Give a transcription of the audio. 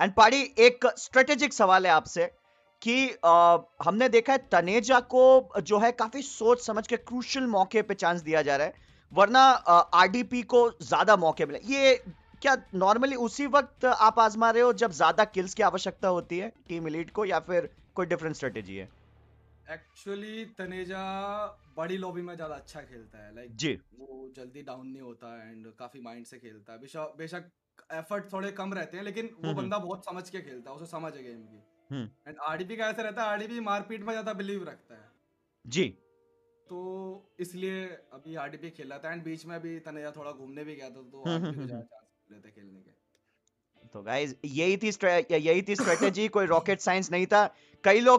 And पाड़ी एक strategic सवाल है आपसे कि आ, हमने देखा है तनेजा को जो है काफी सोच समझ के क्रूशल मौके पे चांस दिया जा रहा है वरना आरडीपी को ज्यादा मौके मिले ये क्या नॉर्मली उसी वक्त आप आजमा रहे हो जब ज्यादा किल्स की आवश्यकता होती है टीम इलीट को या फिर कोई डिफरेंट स्ट्रेटेजी है एक्चुअली तनेजा बड़ी लॉबी में ज्यादा अच्छा खेलता है लाइक like, जी वो जल्दी डाउन नहीं होता एंड काफी माइंड से खेलता है बेशक एफर्ट थोड़े कम रहते हैं लेकिन वो हम्म, हम्म। बंदा बहुत समझ के खेलता है उसे समझ है गेम की एंड हम्म। आरडीपी का ऐसा रहता है आरडीपी मारपीट में ज्यादा बिलीव रखता है जी तो इसलिए अभी आरडीपी खेल रहा था एंड बीच में भी तनेजा थोड़ा घूमने भी गया था तो लेते खेलने के तो गाइज यही थी यही थी स्ट्रेटेजी कोई रॉकेट साइंस नहीं था कई लोग